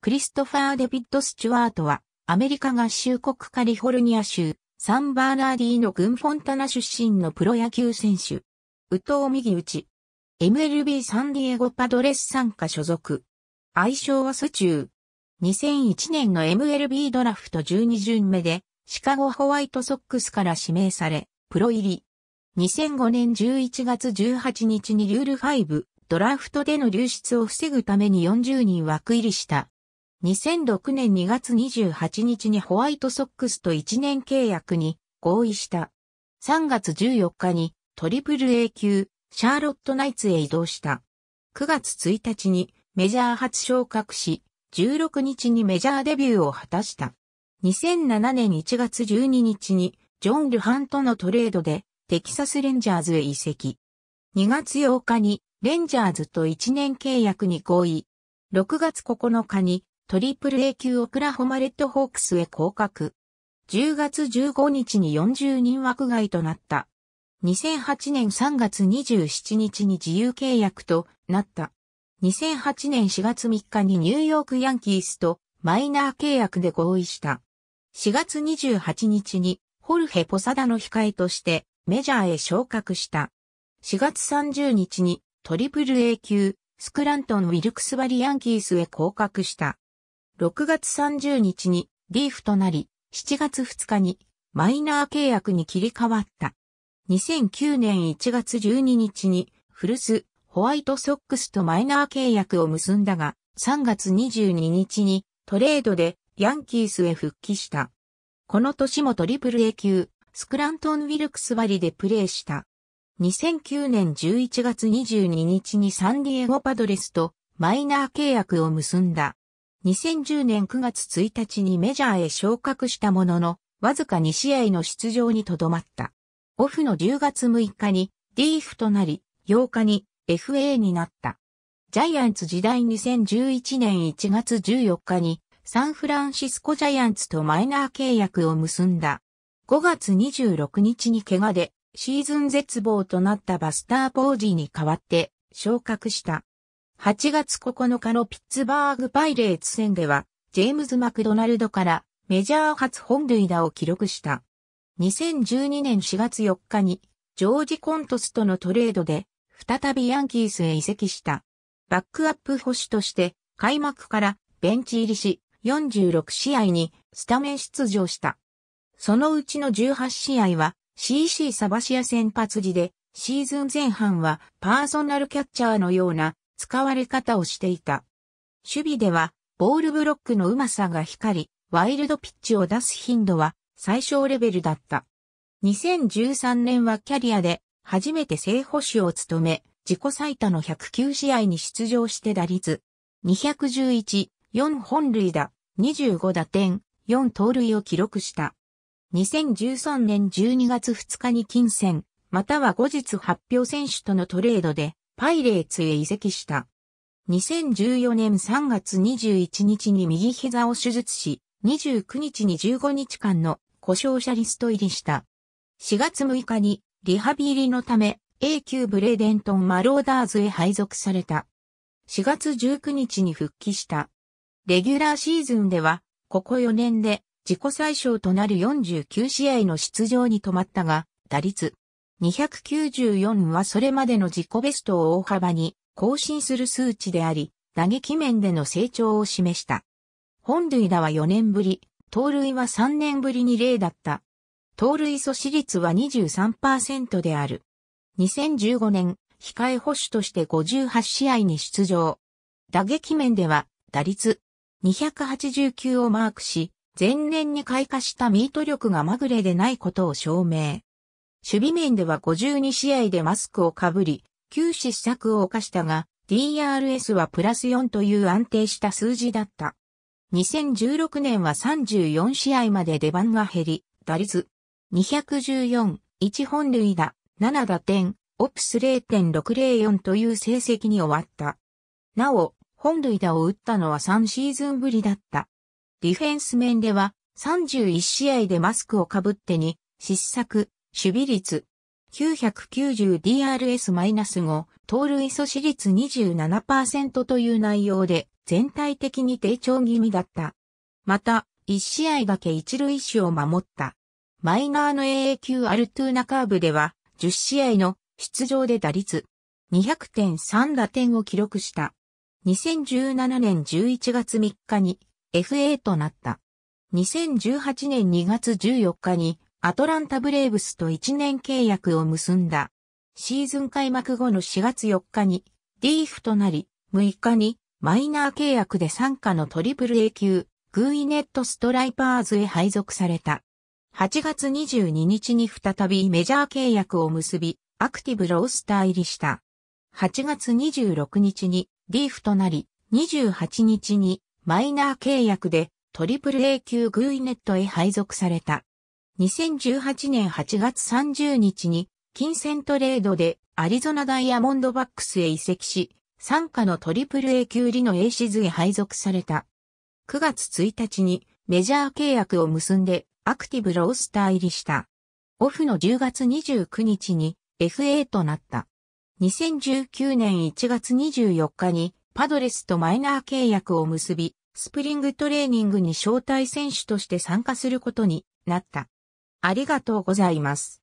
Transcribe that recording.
クリストファー・デビッド・スチュワートは、アメリカ合衆国カリフォルニア州、サンバーナーディーの軍フォンタナ出身のプロ野球選手。宇藤右打ち。MLB サンディエゴパドレス参加所属。愛称はスチュー。2001年の MLB ドラフト12巡目で、シカゴホワイトソックスから指名され、プロ入り。2005年11月18日にルール5、ドラフトでの流出を防ぐために40人枠入りした。2006年2月28日にホワイトソックスと1年契約に合意した。3月14日にトリプル A 級シャーロットナイツへ移動した。9月1日にメジャー初昇格し、16日にメジャーデビューを果たした。2007年1月12日にジョン・ルハンとのトレードでテキサスレンジャーズへ移籍。2月8日にレンジャーズと1年契約に合意。6月9日にトリプル A 級オクラホマレッドホークスへ降格。10月15日に40人枠外となった。2008年3月27日に自由契約となった。2008年4月3日にニューヨークヤンキースとマイナー契約で合意した。4月28日にホルヘ・ポサダの控えとしてメジャーへ昇格した。4月30日にトリプル A 級スクラントン・ウィルクスバリ・ヤンキースへ降格した。6月30日にリーフとなり、7月2日にマイナー契約に切り替わった。2009年1月12日に古巣ホワイトソックスとマイナー契約を結んだが、3月22日にトレードでヤンキースへ復帰した。この年もトリプル A 級、スクラントン・ウィルクス割でプレーした。2009年11月22日にサンディエゴパドレスとマイナー契約を結んだ。2010年9月1日にメジャーへ昇格したものの、わずか2試合の出場にとどまった。オフの10月6日に DF となり、8日に FA になった。ジャイアンツ時代2011年1月14日にサンフランシスコジャイアンツとマイナー契約を結んだ。5月26日に怪我でシーズン絶望となったバスター・ポージーに代わって昇格した。8月9日のピッツバーグパイレーツ戦では、ジェームズ・マクドナルドからメジャー初本塁打を記録した。2012年4月4日に、ジョージ・コントスとのトレードで、再びヤンキースへ移籍した。バックアップ保守として、開幕からベンチ入りし、46試合にスタメン出場した。そのうちの18試合は CC サバシア先発時で、シーズン前半はパーソナルキャッチャーのような使われ方をしていた。守備では、ボールブロックのうまさが光り、ワイルドピッチを出す頻度は最小レベルだった。2013年はキャリアで初めて正捕手を務め、自己最多の109試合に出場して打率211、4本塁打、25打点、4盗塁を記録した。2013年12月2日に金銭、または後日発表選手とのトレードでパイレーツへ移籍した。2014年3月21日に右膝を手術し、29日に15日間の故障者リスト入りした。4月6日にリハビリのため A 級ブレーデントンマローダーズへ配属された。4月19日に復帰した。レギュラーシーズンでは、ここ4年で自己最小となる49試合の出場に止まったが、打率294はそれまでの自己ベストを大幅に更新する数値であり、打撃面での成長を示した。本塁打は4年ぶり、盗塁は3年ぶりに0だった。盗塁阻止率は23%である。2015年、控え保守として58試合に出場。打撃面では、打率289をマークし、前年に開花したミート力がまぐれでないことを証明。守備面では52試合でマスクをかぶり、9失策を犯したが、DRS はプラス4という安定した数字だった。2016年は34試合まで出番が減り、打率214、1本塁打、7打点、オプス0.604という成績に終わった。なお、本塁打を打ったのは3シーズンぶりだった。ディフェンス面では31試合でマスクをかぶってに失策、守備率 990DRS-5、盗塁阻止率27%という内容で全体的に低調気味だった。また、1試合だけ一塁手を守った。マイナーの AA アルトゥーナカーブでは、10試合の出場で打率200.3打点を記録した。2017年11月3日に FA となった。2018年2月14日にアトランタブレーブスと1年契約を結んだ。シーズン開幕後の4月4日にーフとなり、6日にマイナー契約で参加のトリプル A 級、グーイネットストライパーズへ配属された。8月22日に再びメジャー契約を結び、アクティブロースター入りした。8月26日にーフとなり、28日にマイナー契約でトリプル A 級グーイネットへ配属された。2018年8月30日に金銭トレードでアリゾナダイヤモンドバックスへ移籍し、参加のトリプル A 級リの A シズへ配属された。9月1日にメジャー契約を結んでアクティブロースター入りした。オフの10月29日に FA となった。2019年1月24日にパドレスとマイナー契約を結び、スプリングトレーニングに招待選手として参加することになった。ありがとうございます。